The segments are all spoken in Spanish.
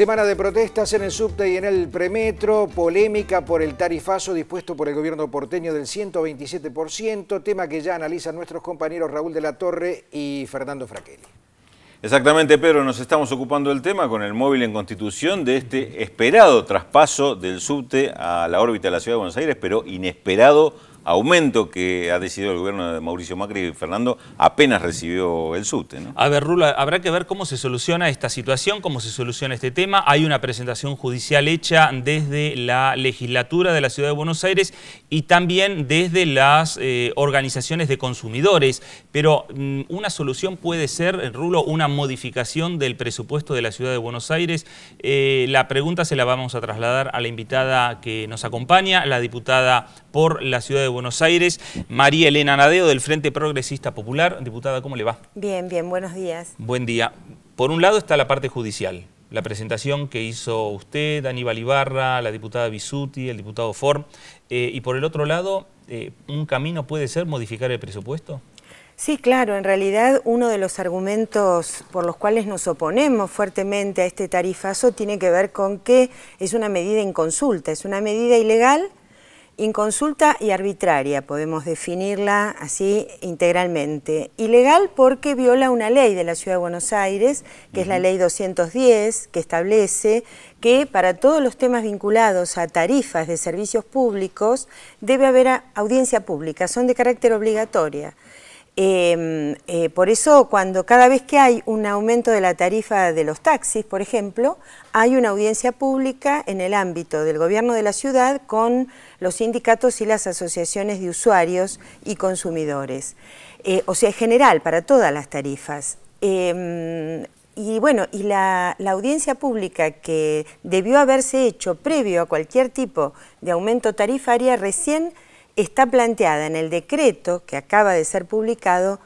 Semana de protestas en el subte y en el premetro, polémica por el tarifazo dispuesto por el gobierno porteño del 127%, tema que ya analizan nuestros compañeros Raúl de la Torre y Fernando Fraquelli. Exactamente, Pedro, nos estamos ocupando del tema con el móvil en constitución de este esperado traspaso del subte a la órbita de la Ciudad de Buenos Aires, pero inesperado aumento que ha decidido el gobierno de Mauricio Macri y Fernando apenas recibió el SUTE. A ver, Rulo, habrá que ver cómo se soluciona esta situación, cómo se soluciona este tema. Hay una presentación judicial hecha desde la legislatura de la Ciudad de Buenos Aires y también desde las eh, organizaciones de consumidores. Pero mm, una solución puede ser, Rulo, una modificación del presupuesto de la Ciudad de Buenos Aires. Eh, la pregunta se la vamos a trasladar a la invitada que nos acompaña, la diputada por la Ciudad de Buenos Aires. María Elena Nadeo, del Frente Progresista Popular. Diputada, ¿cómo le va? Bien, bien, buenos días. Buen día. Por un lado está la parte judicial, la presentación que hizo usted, Aníbal Ibarra, la diputada Bisuti, el diputado Form. Eh, y por el otro lado, eh, ¿un camino puede ser modificar el presupuesto? Sí, claro, en realidad uno de los argumentos por los cuales nos oponemos fuertemente a este tarifazo tiene que ver con que es una medida inconsulta, es una medida ilegal inconsulta y arbitraria, podemos definirla así integralmente. Ilegal porque viola una ley de la Ciudad de Buenos Aires, que es la ley 210, que establece que para todos los temas vinculados a tarifas de servicios públicos debe haber audiencia pública, son de carácter obligatoria. Em, eh, por eso, cuando cada vez que hay un aumento de la tarifa de los taxis, por ejemplo, hay una audiencia pública en el ámbito del gobierno de la ciudad con los sindicatos y las asociaciones de usuarios y consumidores. Eh, o sea, en general, para todas las tarifas. Em, y bueno, y la, la audiencia pública que debió haberse hecho previo a cualquier tipo de aumento tarifaria recién está planteada en el decreto que acaba de ser publicado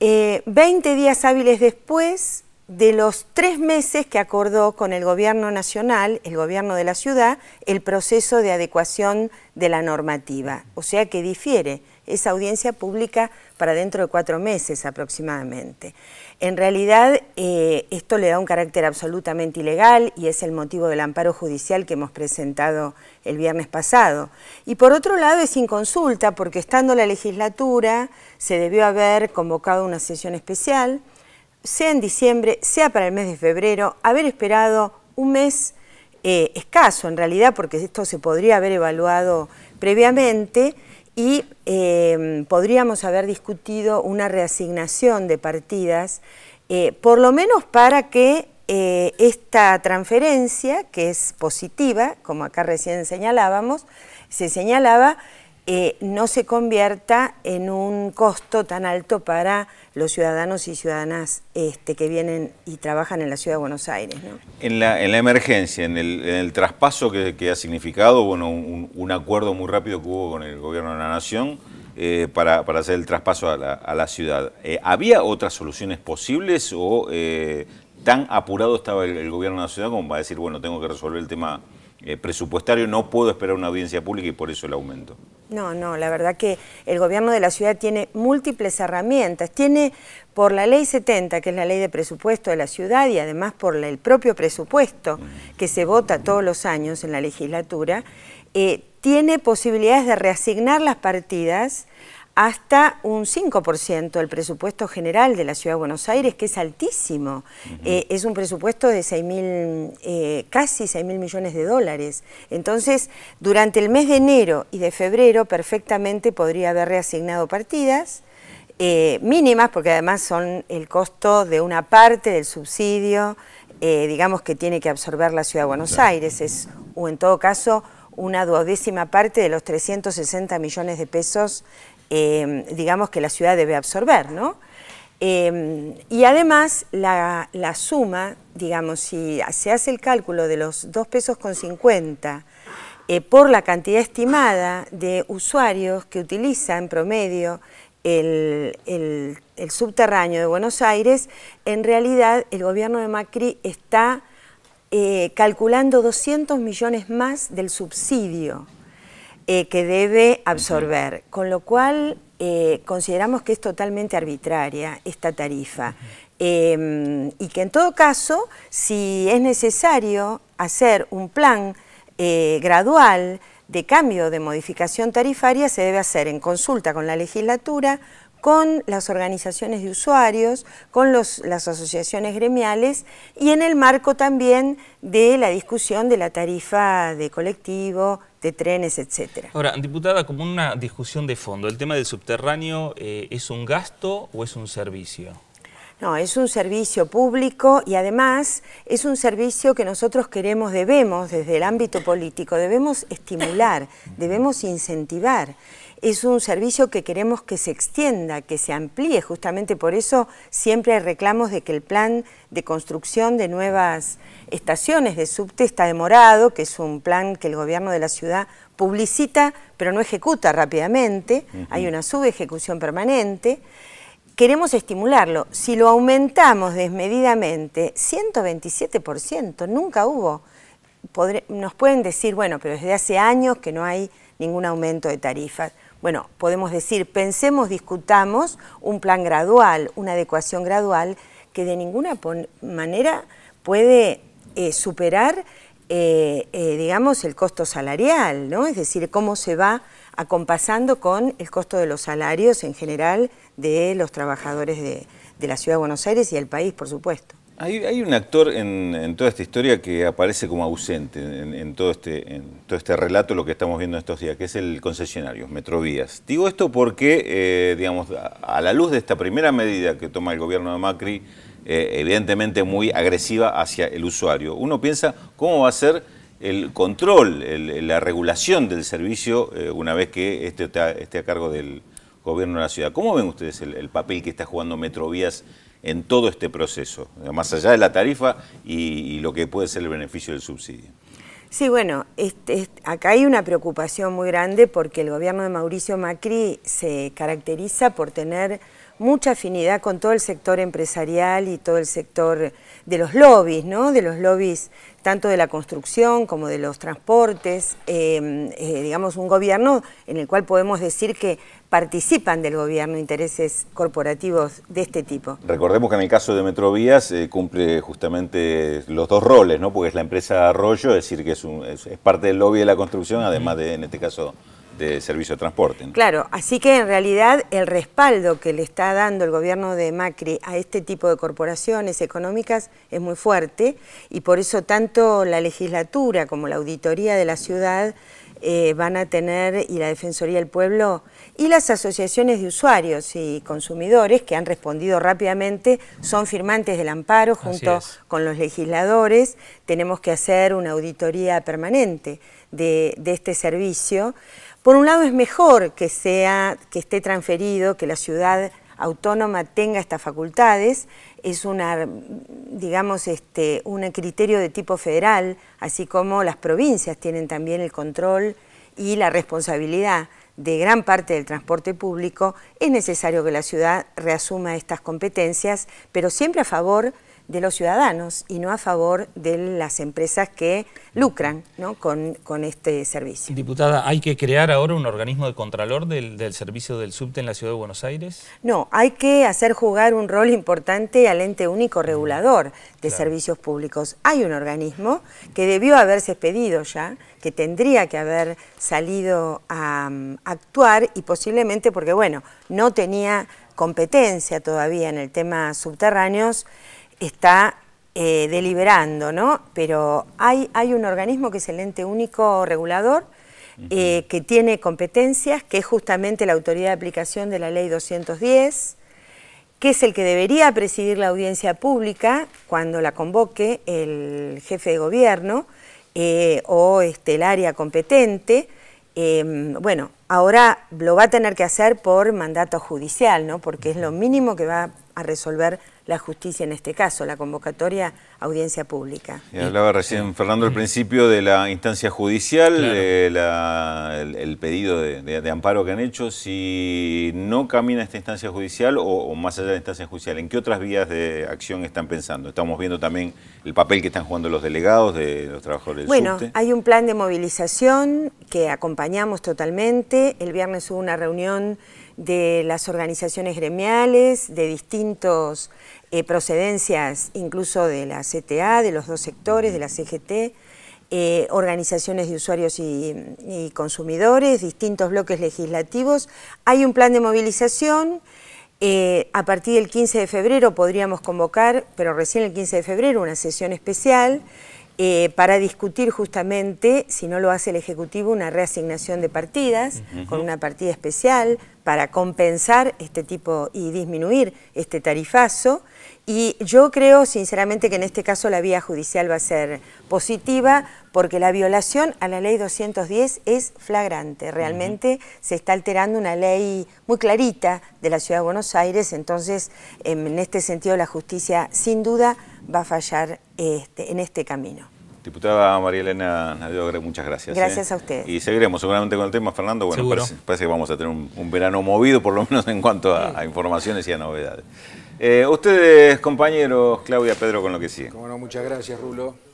20 eh, días hábiles después de los tres meses que acordó con el gobierno nacional, el gobierno de la ciudad, el proceso de adecuación de la normativa. O sea que difiere esa audiencia pública para dentro de cuatro meses aproximadamente. En realidad, eh, esto le da un carácter absolutamente ilegal y es el motivo del amparo judicial que hemos presentado el viernes pasado. Y por otro lado, es sin consulta porque estando la legislatura se debió haber convocado una sesión especial, sea en diciembre, sea para el mes de febrero, haber esperado un mes eh, escaso en realidad, porque esto se podría haber evaluado previamente, y em, podríamos haber discutido una reasignación de partidas, eh, por lo menos para que eh, esta transferencia, que es positiva, como acá recién señalábamos, se señalaba, eh, no se convierta en un costo tan alto para los ciudadanos y ciudadanas este, que vienen y trabajan en la Ciudad de Buenos Aires. En, la, emergencia, en el, traspaso que, ha significado bueno, un, acuerdo muy rápido que hubo con el Gobierno de la Nación eh, para, hacer el traspaso a la, ciudad, eh, ¿había otras soluciones posibles o tan apurado estaba el Gobierno de la Ciudad como para decir, bueno, tengo que resolver el tema... presupuestario, no puedo esperar una audiencia pública y por eso el aumento. No, no, la verdad que el gobierno de la ciudad tiene múltiples herramientas. Tiene por la ley 70, que es la ley de presupuesto de la ciudad, y además por el propio presupuesto que se vota todos los años en la legislatura, eh, tiene posibilidades de reasignar las partidas hasta un 5% del presupuesto general de la Ciudad de Buenos Aires, que es altísimo. Eh, es un presupuesto de eh, casi 6 mil millones de dólares. Entonces, durante el mes de enero y de febrero perfectamente podría haber reasignado partidas eh, mínimas, porque además son el costo de una parte del subsidio, digamos, que tiene que absorber la Ciudad de Buenos Aires, es, o en todo caso una duodécima parte de los 360 millones de pesos Em, digamos, que la ciudad debe absorber, ¿no? Em, y además la, suma, digamos, si se hace el cálculo de los 2 pesos con 50 eh, por la cantidad estimada de usuarios que utiliza en promedio el, subterráneo de Buenos Aires, en realidad el gobierno de Macri está eh, calculando 200 millones más del subsidio eh, que debe absorber, con lo cual eh, consideramos que es totalmente arbitraria esta tarifa. Em, y que en todo caso, si es necesario hacer un plan eh, gradual de cambio de modificación tarifaria, se debe hacer en consulta con la legislatura, con las organizaciones de usuarios, con las asociaciones gremiales y en el marco también de la discusión de la tarifa de colectivo de trenes, etcétera. Ahora, diputada, como una discusión de fondo, ¿el tema del subterráneo eh, es un gasto o es un servicio? No, es un servicio público y además es un servicio que nosotros queremos, debemos, desde el ámbito político, debemos estimular, debemos incentivar es un servicio que queremos que se extienda, que se amplíe. Justamente por eso siempre hay reclamos de que el plan de construcción de nuevas estaciones de subte está demorado, que es un plan que el gobierno de la ciudad publicita, pero no ejecuta rápidamente. Hay una subejecución permanente queremos estimularlo. Si lo aumentamos desmedidamente, 127%, nunca hubo. nos pueden decir, bueno, pero desde hace años que no hay ningún aumento de tarifas. Bueno, podemos decir, pensemos, discutamos un plan gradual, una adecuación gradual que de ninguna manera puede eh, superar, eh, eh, digamos, el costo salarial, ¿no? Es decir, cómo se va acompasando con el costo de los salarios en general de los trabajadores de, de la Ciudad de Buenos Aires y el país, por supuesto. Hay, un actor en, toda esta historia que aparece como ausente este, en, todo este, relato, lo que estamos viendo estos días, que es el concesionario, Metrovías. Digo esto porque, eh, digamos, a la luz de esta primera medida que toma el gobierno de Macri, eh, evidentemente muy agresiva hacia el usuario, uno piensa cómo va a ser el control, la regulación del servicio eh, una vez que este esté a cargo del, gobierno de la ciudad. ¿Cómo ven ustedes el, papel que está jugando Metrovías en todo este proceso, más allá de la tarifa y, lo que puede ser el beneficio del subsidio? Sí, bueno, este, acá hay una preocupación muy grande porque el gobierno de Mauricio Macri se caracteriza por tener mucha afinidad con todo el sector empresarial y todo el sector de los lobbies, ¿no? de los lobbies tanto de la construcción como de los transportes, em, eh, digamos un gobierno en el cual podemos decir que participan del gobierno intereses corporativos de este tipo. Recordemos que en el caso de Metrovías eh, cumple justamente los dos roles, ¿no? porque es la empresa Arroyo, es decir, que es, es parte del lobby de la construcción, además de, en este caso, de servicio de transporte. Claro, así que en realidad el respaldo que le está dando el gobierno de Macri a este tipo de corporaciones económicas es muy fuerte y por eso tanto la legislatura como la auditoría de la ciudad eh, van a tener, y la Defensoría del Pueblo, y las asociaciones de usuarios y consumidores que han respondido rápidamente, son firmantes del amparo junto con los legisladores, tenemos que hacer una auditoría permanente de este servicio. Por un lado es mejor que, sea, que esté transferido, que la ciudad autónoma tenga estas facultades, es una, digamos, este, un criterio de tipo federal, así como las provincias tienen también el control y la responsabilidad de gran parte del transporte público, es necesario que la ciudad reasuma estas competencias, pero siempre a favor de los ciudadanos y no a favor de las empresas que lucran ¿no? con, con, este servicio. Diputada, ¿hay que crear ahora un organismo de contralor del, servicio del subte en la Ciudad de Buenos Aires? No, hay que hacer jugar un rol importante al ente único regulador de servicios públicos. Hay un organismo que debió haberse pedido ya, que tendría que haber salido a, a mm, actuar y posiblemente porque, bueno, no tenía competencia todavía en el tema subterráneos, está eh, deliberando, ¿no? Pero hay, hay un organismo que es el ente único regulador, eh, que tiene competencias, que es justamente la autoridad de aplicación de la ley 210, que es el que debería presidir la audiencia pública cuando la convoque el jefe de gobierno eh, o este, el área competente. Em, bueno, ahora lo va a tener que hacer por mandato judicial, ¿no? porque es lo mínimo que va a resolver la justicia en este caso, la convocatoria audiencia pública. hablaba recién Fernando al principio de la instancia judicial, eh, el, pedido de, amparo que han hecho, si no camina esta instancia judicial o, más allá de la instancia judicial, ¿en qué otras vías de acción están pensando? Estamos viendo también el papel que están jugando los delegados de los trabajadores del Bueno, hay un plan de movilización que acompañamos totalmente, el viernes hubo una reunión de las organizaciones gremiales, de distintas eh, procedencias, incluso de la CTA, de los dos sectores, de la CGT, eh, organizaciones de usuarios y, consumidores, distintos bloques legislativos. Hay un plan de movilización. Eh, a partir del 15 de febrero podríamos convocar, pero recién el 15 de febrero, una sesión especial eh, para discutir justamente, si no lo hace el Ejecutivo, una reasignación de partidas con una partida especial para compensar este tipo y disminuir este tarifazo. Y yo creo sinceramente que en este caso la vía judicial va a ser positiva porque la violación a la ley 210 es flagrante. Realmente se está alterando una ley muy clarita de la Ciudad de Buenos Aires, entonces em, en este sentido la justicia sin duda va a fallar este, en este camino. Diputada María Elena Nadiogre, muchas gracias. ¿eh? Gracias a ustedes. Y seguiremos seguramente con el tema, Fernando. Bueno, parece, parece, que vamos a tener un, verano movido, por lo menos en cuanto a, informaciones y a novedades. Eh, ustedes, compañeros, Claudia, Pedro, con lo que sigue. Bueno, muchas gracias, Rulo.